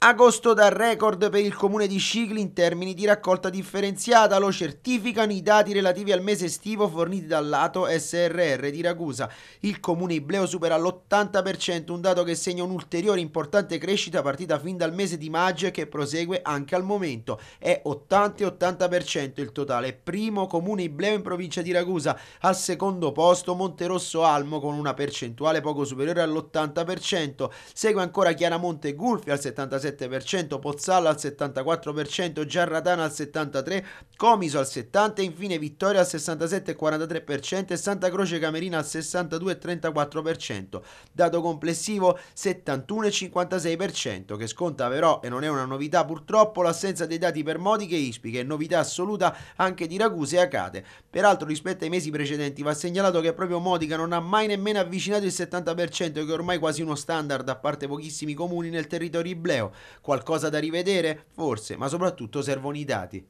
Agosto da record per il comune di Scicli in termini di raccolta differenziata, lo certificano i dati relativi al mese estivo forniti dal lato SRR di Ragusa. Il comune ibleo supera l'80%, un dato che segna un'ulteriore importante crescita partita fin dal mese di maggio e che prosegue anche al momento. È 80-80% il totale, primo comune ibleo in provincia di Ragusa, al secondo posto Monterosso Almo con una percentuale poco superiore all'80%, segue ancora Chiaramonte Gulfi al 77%, 77%, Pozzalla al 74%, Giarratana al 73%, Comiso al 70% e infine Vittoria al 67,43% e Santa Croce Camerina al 62,34%. Dato complessivo 71,56% che sconta però, e non è una novità purtroppo, l'assenza dei dati per Modica e ispiche, novità assoluta anche di Ragusa e Acate. Peraltro rispetto ai mesi precedenti va segnalato che proprio Modica non ha mai nemmeno avvicinato il 70% che ormai quasi uno standard a parte pochissimi comuni nel territorio ibleo. Qualcosa da rivedere? Forse, ma soprattutto servono i dati.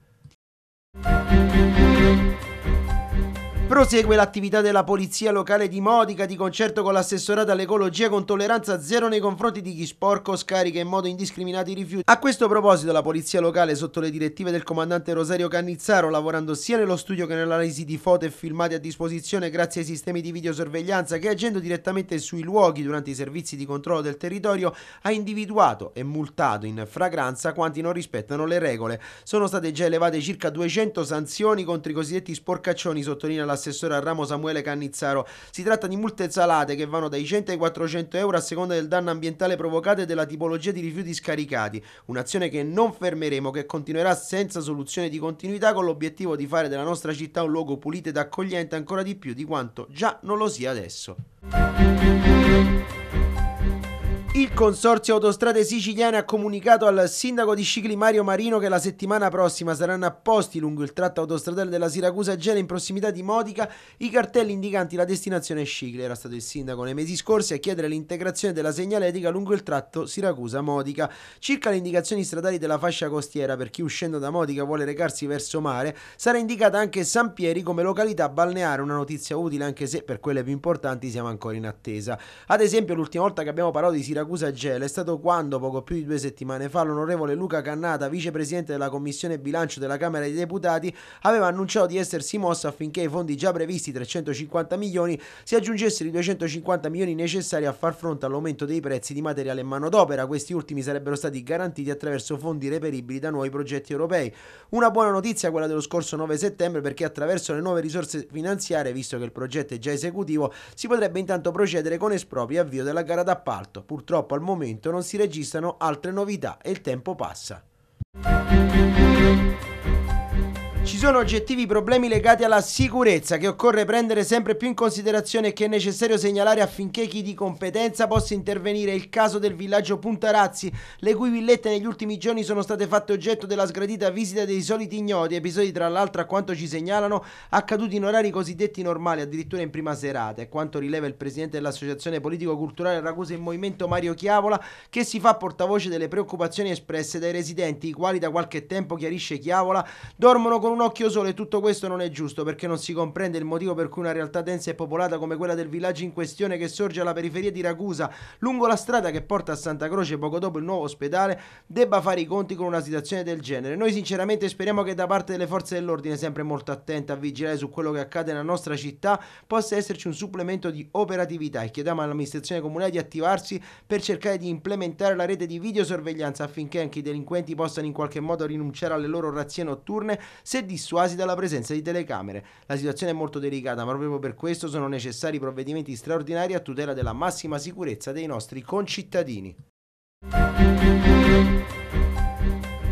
Prosegue l'attività della polizia locale di Modica di concerto con l'assessorato all'ecologia con tolleranza zero nei confronti di chi sporco scarica in modo indiscriminato i rifiuti. A questo proposito la polizia locale sotto le direttive del comandante Rosario Cannizzaro lavorando sia nello studio che nell'analisi di foto e filmati a disposizione grazie ai sistemi di videosorveglianza che agendo direttamente sui luoghi durante i servizi di controllo del territorio ha individuato e multato in fragranza quanti non rispettano le regole. Sono state già elevate circa 200 sanzioni contro i cosiddetti sporcaccioni sottolinea la l'assessore al ramo Samuele Cannizzaro. Si tratta di multe salate che vanno dai 100 ai 400 euro a seconda del danno ambientale provocato e della tipologia di rifiuti scaricati. Un'azione che non fermeremo, che continuerà senza soluzione di continuità con l'obiettivo di fare della nostra città un luogo pulito ed accogliente ancora di più di quanto già non lo sia adesso. Il Consorzio Autostrade Siciliane ha comunicato al sindaco di Scicli Mario Marino che la settimana prossima saranno apposti lungo il tratto autostradale della Siracusa Gela in prossimità di Modica i cartelli indicanti la destinazione Scicli. Era stato il sindaco nei mesi scorsi a chiedere l'integrazione della segnaletica lungo il tratto Siracusa-Modica. Circa le indicazioni stradali della fascia costiera per chi uscendo da Modica vuole recarsi verso mare, sarà indicata anche San Pieri come località balneare, una notizia utile anche se per quelle più importanti siamo ancora in attesa. Ad esempio l'ultima volta che abbiamo parlato di Siracusa Siracusa Gela è stato quando, poco più di due settimane fa, l'onorevole Luca Cannata, vicepresidente della Commissione Bilancio della Camera dei Deputati, aveva annunciato di essersi mosso affinché i fondi già previsti, 350 milioni, si aggiungessero i 250 milioni necessari a far fronte all'aumento dei prezzi di materiale e manodopera. Questi ultimi sarebbero stati garantiti attraverso fondi reperibili da nuovi progetti europei. Una buona notizia quella dello scorso 9 settembre perché attraverso le nuove risorse finanziarie, visto che il progetto è già esecutivo, si potrebbe intanto procedere con esproprio e avvio della gara d'appalto. Purtroppo purtroppo al momento non si registrano altre novità e il tempo passa. Ci sono oggettivi problemi legati alla sicurezza che occorre prendere sempre più in considerazione e che è necessario segnalare affinché chi di competenza possa intervenire. Il caso del villaggio Puntarazzi, le cui villette negli ultimi giorni sono state fatte oggetto della sgradita visita dei soliti ignoti, episodi tra l'altro a quanto ci segnalano accaduti in orari cosiddetti normali, addirittura in prima serata, e quanto rileva il presidente dell'Associazione Politico-Culturale Ragusa in Movimento Mario Chiavola, che si fa portavoce delle preoccupazioni espresse dai residenti, i quali da qualche tempo chiarisce Chiavola, dormono con un un occhio solo e tutto questo non è giusto perché non si comprende il motivo per cui una realtà densa e popolata come quella del villaggio in questione che sorge alla periferia di Ragusa, lungo la strada che porta a Santa Croce poco dopo il nuovo ospedale, debba fare i conti con una situazione del genere. Noi sinceramente speriamo che da parte delle forze dell'ordine, sempre molto attente a vigilare su quello che accade nella nostra città, possa esserci un supplemento di operatività e chiediamo all'amministrazione comunale di attivarsi per cercare di implementare la rete di videosorveglianza affinché anche i delinquenti possano in qualche modo rinunciare alle loro razzie notturne se dissuasi dalla presenza di telecamere. La situazione è molto delicata, ma proprio per questo sono necessari provvedimenti straordinari a tutela della massima sicurezza dei nostri concittadini.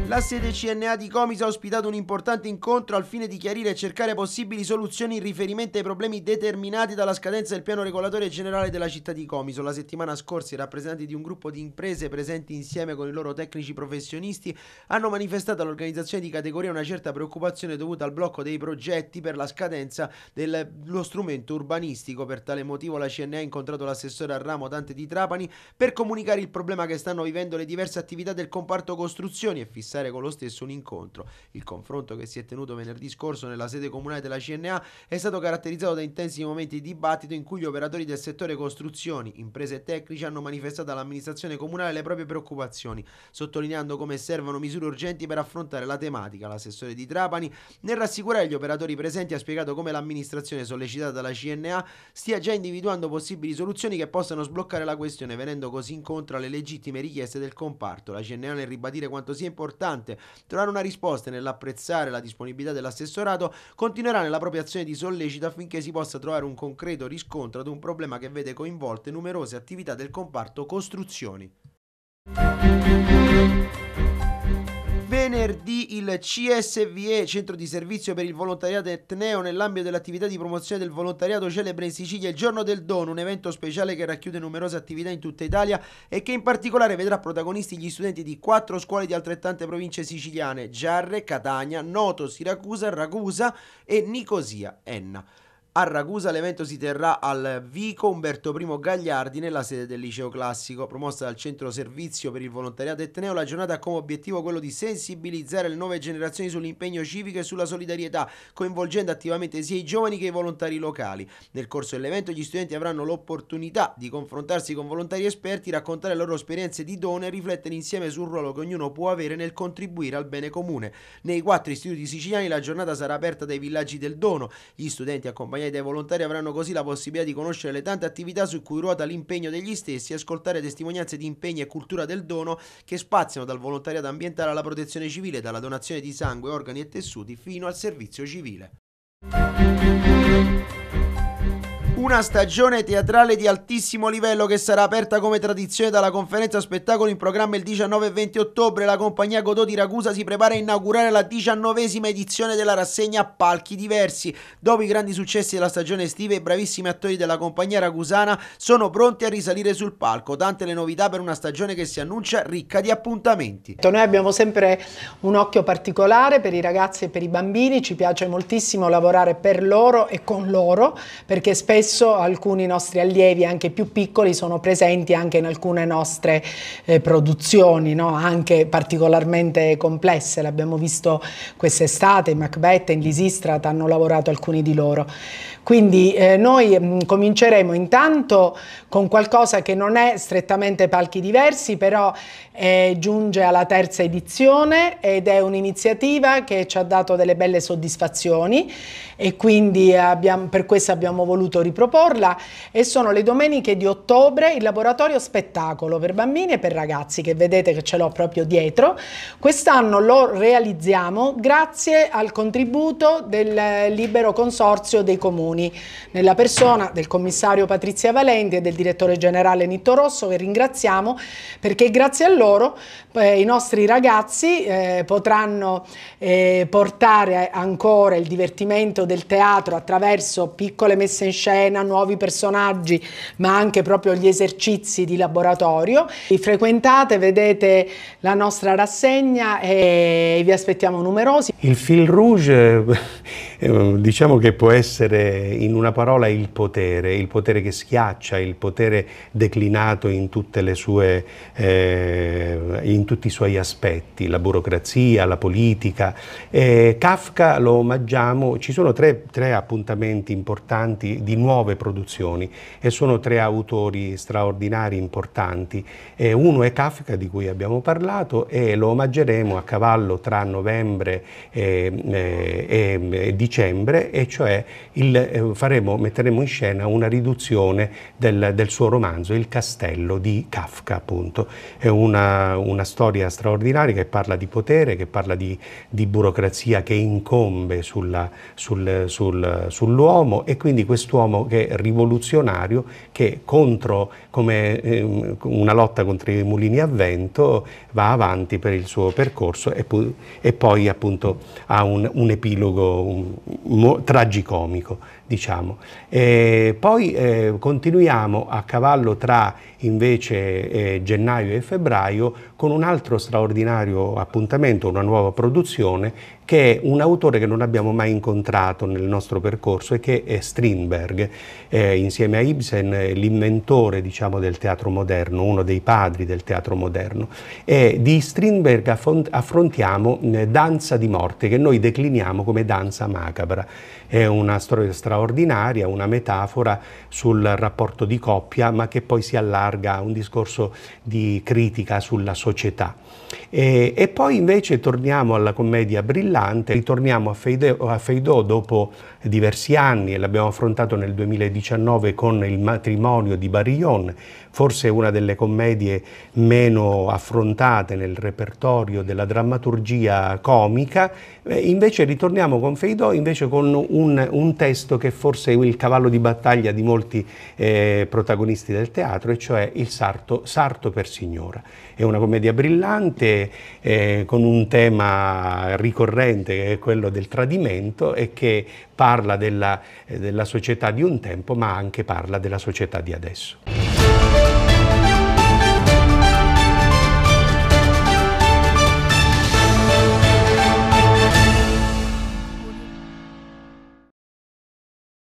La sede CNA di Comiso ha ospitato un importante incontro al fine di chiarire e cercare possibili soluzioni in riferimento ai problemi determinati dalla scadenza del piano regolatore generale della città di Comiso. La settimana scorsa i rappresentanti di un gruppo di imprese presenti insieme con i loro tecnici professionisti hanno manifestato all'organizzazione di categoria una certa preoccupazione dovuta al blocco dei progetti per la scadenza dello strumento urbanistico. Per tale motivo la CNA ha incontrato l'assessore al ramo Dante di Trapani per comunicare il problema che stanno vivendo le diverse attività del comparto costruzioni e fissare fissare con lo stesso un incontro. Il confronto che si è tenuto venerdì scorso nella sede comunale della CNA è stato caratterizzato da intensi momenti di dibattito in cui gli operatori del settore costruzioni, imprese e tecnici hanno manifestato all'amministrazione comunale le proprie preoccupazioni, sottolineando come servono misure urgenti per affrontare la tematica. L'assessore di Trapani, nel rassicurare gli operatori presenti, ha spiegato come l'amministrazione sollecitata dalla CNA stia già individuando possibili soluzioni che possano sbloccare la questione, venendo così incontro alle legittime richieste del comparto. La CNA nel ribadire quanto sia importante importante. Trovare una risposta e nell'apprezzare la disponibilità dell'assessorato continuerà nella propria azione di sollecito affinché si possa trovare un concreto riscontro ad un problema che vede coinvolte numerose attività del comparto costruzioni venerdì il CSVE, Centro di Servizio per il Volontariato Etneo, nell'ambito dell'attività di promozione del volontariato celebra in Sicilia il Giorno del Dono, un evento speciale che racchiude numerose attività in tutta Italia e che in particolare vedrà protagonisti gli studenti di quattro scuole di altrettante province siciliane, Giarre, Catania, Noto, Siracusa, Ragusa e Nicosia, Enna. A Ragusa l'evento si terrà al Vico Umberto I Gagliardi nella sede del liceo classico, promossa dal centro servizio per il volontariato etneo. La giornata ha come obiettivo quello di sensibilizzare le nuove generazioni sull'impegno civico e sulla solidarietà, coinvolgendo attivamente sia i giovani che i volontari locali. Nel corso dell'evento gli studenti avranno l'opportunità di confrontarsi con volontari esperti, raccontare le loro esperienze di dono e riflettere insieme sul ruolo che ognuno può avere nel contribuire al bene comune. Nei quattro istituti siciliani la giornata sarà aperta dai villaggi del dono. Gli studenti accompagnati ed ai volontari avranno così la possibilità di conoscere le tante attività su cui ruota l'impegno degli stessi e ascoltare testimonianze di impegno e cultura del dono che spaziano dal volontariato ambientale alla protezione civile, dalla donazione di sangue, organi e tessuti fino al servizio civile. Una stagione teatrale di altissimo livello che sarà aperta come tradizione dalla conferenza spettacolo in programma il 19 e 20 ottobre. La compagnia Godot di Ragusa si prepara a inaugurare la diciannovesima edizione della rassegna Palchi Diversi. Dopo i grandi successi della stagione estiva, i bravissimi attori della compagnia ragusana sono pronti a risalire sul palco. Tante le novità per una stagione che si annuncia ricca di appuntamenti. Noi abbiamo sempre un occhio particolare per i ragazzi e per i bambini. Ci piace moltissimo lavorare per loro e con loro perché spesso spesso alcuni nostri allievi anche più piccoli sono presenti anche in alcune nostre eh, produzioni, no? anche particolarmente complesse, l'abbiamo visto quest'estate in Macbeth, in Lisistrat hanno lavorato alcuni di loro. Quindi eh, noi mh, mm, cominceremo intanto con qualcosa che non è strettamente palchi diversi, però eh, giunge alla terza edizione ed è un'iniziativa che ci ha dato delle belle soddisfazioni e quindi abbiamo, per questo abbiamo voluto ripetere riproporla e sono le domeniche di ottobre il laboratorio spettacolo per bambini e per ragazzi che vedete che ce l'ho proprio dietro. Quest'anno lo realizziamo grazie al contributo del libero consorzio dei comuni nella persona del commissario Patrizia Valenti e del direttore generale Nitto Rosso che ringraziamo perché grazie a loro eh, i nostri ragazzi eh, potranno eh, portare ancora il divertimento del teatro attraverso piccole messe in scena scena, nuovi personaggi, ma anche proprio gli esercizi di laboratorio. Vi frequentate, vedete la nostra rassegna e vi aspettiamo numerosi. Il fil rouge eh, diciamo che può essere in una parola il potere, il potere che schiaccia, il potere declinato in, sue, eh, in tutti i suoi aspetti, la burocrazia, la politica. Eh, Kafka lo omaggiamo, ci sono tre, tre appuntamenti importanti di nuove produzioni e sono tre autori straordinari, importanti. Eh, uno è Kafka di cui abbiamo parlato e lo omaggeremo a cavallo tra novembre eh, eh, e, e, e dicembre e cioè il, eh, faremo, metteremo in scena una riduzione del, del, suo romanzo Il castello di Kafka appunto. È una, una storia straordinaria che parla di potere, che parla di, di burocrazia che incombe sulla, sul, sul, sull'uomo e quindi quest'uomo che è rivoluzionario, che contro, come eh, una lotta contro i mulini a vento, va avanti per il suo percorso e, pu- e poi appunto ha un, un epilogo un, tragicomico diciamo. E poi eh, continuiamo a cavallo tra invece eh, gennaio e febbraio con un altro straordinario appuntamento, una nuova produzione che è un autore che non abbiamo mai incontrato nel nostro percorso e che è Strindberg, eh, insieme a Ibsen eh, l'inventore diciamo, del teatro moderno, uno dei padri del teatro moderno. E di Strindberg affrontiamo eh, Danza di morte, che noi decliniamo come danza macabra. È una storia straordinaria straordinaria, una metafora sul rapporto di coppia, ma che poi si allarga a un discorso di critica sulla società. E, e poi invece torniamo alla commedia brillante, ritorniamo a Feidò, a Feidò dopo diversi anni e l'abbiamo affrontato nel 2019 con il matrimonio di Barillon, forse una delle commedie meno affrontate nel repertorio della drammaturgia comica, e invece ritorniamo con Feidò invece con un, un testo che che forse è il cavallo di battaglia di molti eh, protagonisti del teatro, e cioè il sarto, sarto per signora. È una commedia brillante eh, con un tema ricorrente che è quello del tradimento e che parla della, eh, della società di un tempo ma anche parla della società di adesso.